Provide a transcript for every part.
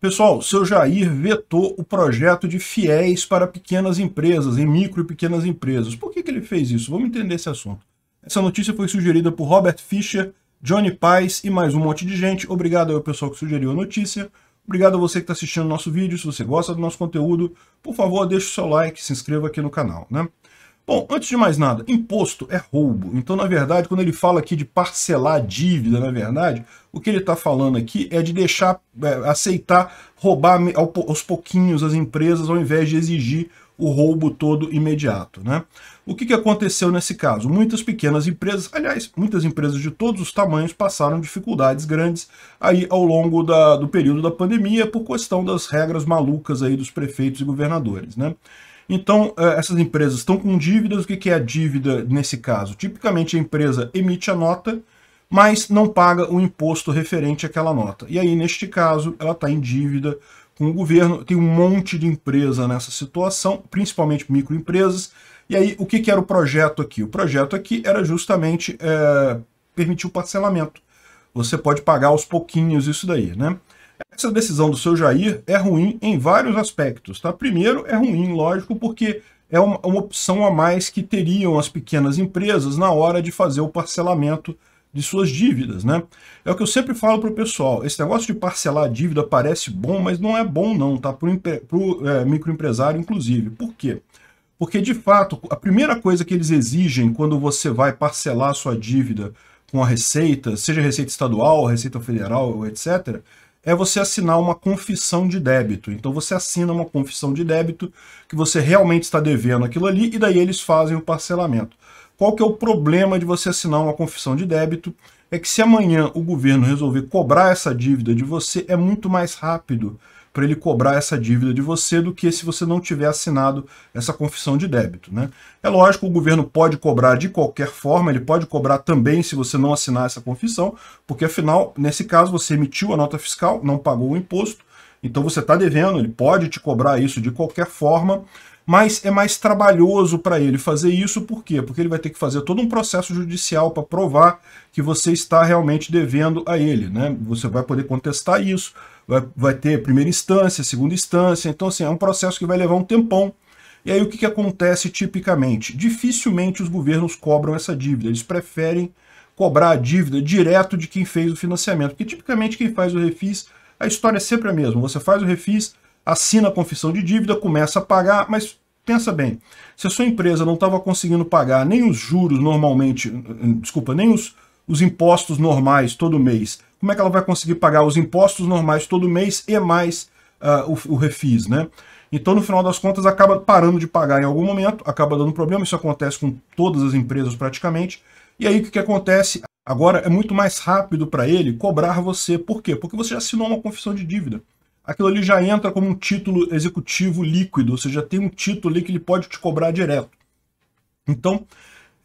Pessoal, seu Jair vetou o projeto de fiéis para pequenas empresas, em micro e pequenas empresas. Por que, que ele fez isso? Vamos entender esse assunto. Essa notícia foi sugerida por Robert Fischer, Johnny Paz e mais um monte de gente. Obrigado ao pessoal que sugeriu a notícia. Obrigado a você que está assistindo nosso vídeo. Se você gosta do nosso conteúdo, por favor, deixe o seu like, se inscreva aqui no canal. Né? Bom, antes de mais nada, imposto é roubo. Então, na verdade, quando ele fala aqui de parcelar dívida, na verdade, o que ele está falando aqui é de deixar, é, aceitar roubar aos pouquinhos as empresas, ao invés de exigir o roubo todo imediato. Né? O que, que aconteceu nesse caso? Muitas pequenas empresas, aliás, muitas empresas de todos os tamanhos passaram dificuldades grandes aí ao longo da, do período da pandemia por questão das regras malucas aí dos prefeitos e governadores. Né? Então, eh, essas empresas estão com dívidas. O que é a dívida nesse caso? Tipicamente, a empresa emite a nota, mas não paga o imposto referente àquela nota. E aí, neste caso, ela está em dívida com o governo. Tem um monte de empresa nessa situação, principalmente microempresas. E aí, o que, era o projeto aqui? O projeto aqui era justamente é, permitir o parcelamento. Você pode pagar aos pouquinhos isso daí, né? Essa decisão do seu Jair é ruim em vários aspectos. Tá? Primeiro, é ruim, lógico, porque é uma, uma opção a mais que teriam as pequenas empresas na hora de fazer o parcelamento de suas dívidas, né? É o que eu sempre falo para o pessoal, esse negócio de parcelar a dívida parece bom, mas não é bom não, tá? Para o é, microempresário, inclusive. Por quê? Porque, de fato, a primeira coisa que eles exigem quando você vai parcelar a sua dívida com a Receita, seja a Receita Estadual, a Receita Federal, etc., é você assinar uma confissão de débito. Então você assina uma confissão de débito que você realmente está devendo aquilo ali e daí eles fazem o parcelamento. Qual que é o problema de você assinar uma confissão de débito? É que se amanhã o governo resolver cobrar essa dívida de você, é muito mais rápido para ele cobrar essa dívida de você do que se você não tiver assinado essa confissão de débito. Né? É lógico, o governo pode cobrar de qualquer forma, ele pode cobrar também se você não assinar essa confissão, porque afinal, nesse caso, você emitiu a nota fiscal, não pagou o imposto, então você está devendo, ele pode te cobrar isso de qualquer forma, mas é mais trabalhoso para ele fazer isso, por quê? Porque ele vai ter que fazer todo um processo judicial para provar que você está realmente devendo a ele, né? Você vai poder contestar isso, vai, vai ter primeira instância, segunda instância, então assim, é um processo que vai levar um tempão. E aí o que, que acontece tipicamente? Dificilmente os governos cobram essa dívida, eles preferem cobrar a dívida direto de quem fez o financiamento, porque tipicamente quem faz o refis, a história é sempre a mesma, você faz o refis, assina a confissão de dívida, começa a pagar, mas pensa bem, se a sua empresa não estava conseguindo pagar nem os juros normalmente, desculpa, nem os, os impostos normais todo mês, como é que ela vai conseguir pagar os impostos normais todo mês e mais uh, o, o refis, né? Então, no final das contas, acaba parando de pagar em algum momento, acaba dando problema, isso acontece com todas as empresas praticamente. E aí o que, que acontece? Agora é muito mais rápido para ele cobrar você. Por quê? Porque você já assinou uma confissão de dívida aquilo ali já entra como um título executivo líquido, ou seja, tem um título ali que ele pode te cobrar direto. Então,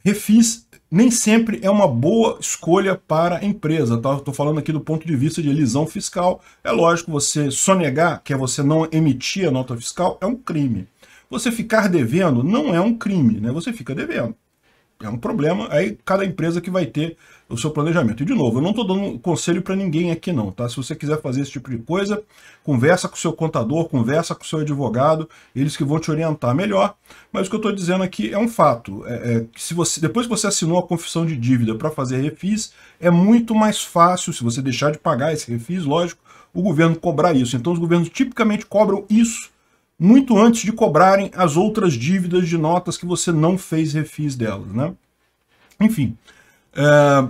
refis nem sempre é uma boa escolha para a empresa. Tá? Estou falando aqui do ponto de vista de elisão fiscal. É lógico, você sonegar, que é você não emitir a nota fiscal, é um crime. Você ficar devendo não é um crime, né? Você fica devendo é um problema, aí cada empresa que vai ter o seu planejamento. E de novo, eu não estou dando conselho para ninguém aqui não, tá? Se você quiser fazer esse tipo de coisa, conversa com o seu contador, conversa com o seu advogado, eles que vão te orientar melhor, mas o que eu estou dizendo aqui é um fato, é, é, se você, depois que você assinou a confissão de dívida para fazer refis, é muito mais fácil, se você deixar de pagar esse refis, lógico, o governo cobrar isso. Então os governos tipicamente cobram isso muito antes de cobrarem as outras dívidas de notas que você não fez refis delas, né? Enfim. É...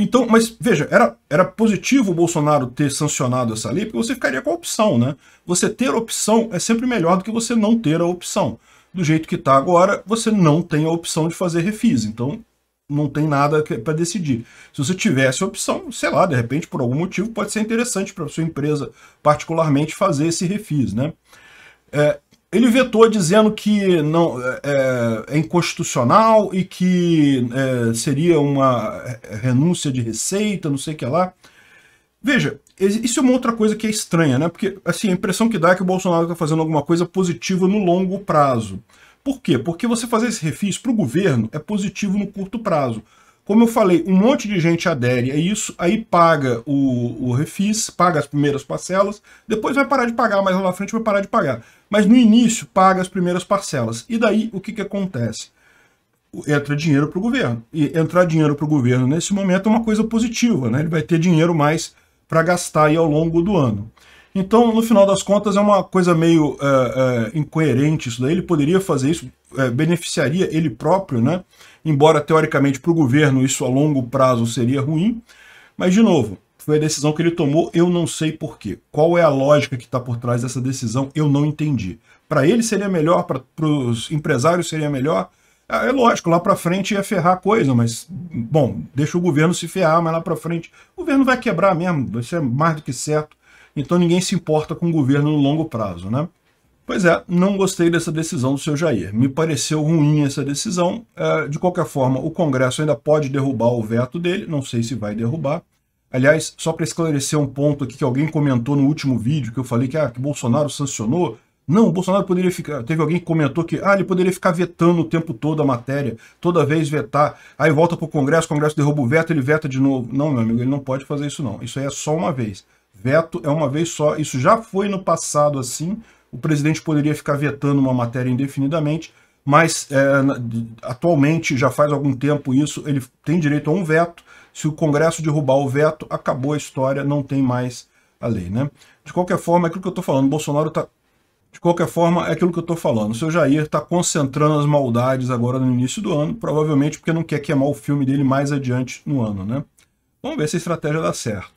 Então, mas veja, era, era positivo o Bolsonaro ter sancionado essa lei, porque você ficaria com a opção, né? Você ter opção é sempre melhor do que você não ter a opção. Do jeito que está agora, você não tem a opção de fazer refis. Então, não tem nada para decidir. Se você tivesse opção, sei lá, de repente, por algum motivo, pode ser interessante para sua empresa, particularmente, fazer esse refis, né? É, ele vetou dizendo que não é, é, é inconstitucional e que é, seria uma é, renúncia de receita, não sei o que lá. Veja, isso é uma outra coisa que é estranha, né? Porque assim, a impressão que dá é que o Bolsonaro está fazendo alguma coisa positiva no longo prazo. Por quê? Porque você fazer esse refis para o governo é positivo no curto prazo. Como eu falei, um monte de gente adere a isso, aí paga o, o refis, paga as primeiras parcelas, depois vai parar de pagar, mais lá na frente vai parar de pagar. Mas no início paga as primeiras parcelas. E daí o que, que acontece? Entra dinheiro para o governo. E entrar dinheiro para o governo nesse momento é uma coisa positiva, né? ele vai ter dinheiro mais para gastar aí ao longo do ano. Então, no final das contas, é uma coisa meio é, é, incoerente isso daí. Ele poderia fazer isso, é, beneficiaria ele próprio, né? Embora, teoricamente, para o governo isso a longo prazo seria ruim. Mas, de novo, foi a decisão que ele tomou, eu não sei porquê. Qual é a lógica que está por trás dessa decisão, eu não entendi. Para ele seria melhor, para os empresários seria melhor. É, é lógico, lá para frente ia ferrar a coisa, mas, bom, deixa o governo se ferrar, mas lá para frente o governo vai quebrar mesmo, vai ser mais do que certo então ninguém se importa com o governo no longo prazo, né? Pois é, não gostei dessa decisão do seu Jair. Me pareceu ruim essa decisão. É, de qualquer forma, o Congresso ainda pode derrubar o veto dele, não sei se vai derrubar. Aliás, só para esclarecer um ponto aqui que alguém comentou no último vídeo, que eu falei que, ah, que Bolsonaro sancionou. Não, o Bolsonaro poderia ficar... Teve alguém que comentou que ah, ele poderia ficar vetando o tempo todo a matéria, toda vez vetar, aí volta para o Congresso, o Congresso derruba o veto, ele veta de novo. Não, meu amigo, ele não pode fazer isso não. Isso aí é só uma vez. Veto é uma vez só, isso já foi no passado assim, o presidente poderia ficar vetando uma matéria indefinidamente, mas é, atualmente, já faz algum tempo isso, ele tem direito a um veto, se o Congresso derrubar o veto, acabou a história, não tem mais a lei, né? De qualquer forma, é aquilo que eu estou falando, Bolsonaro está... De qualquer forma, é aquilo que eu estou falando, o seu Jair está concentrando as maldades agora no início do ano, provavelmente porque não quer queimar o filme dele mais adiante no ano, né? Vamos ver se a estratégia dá certo.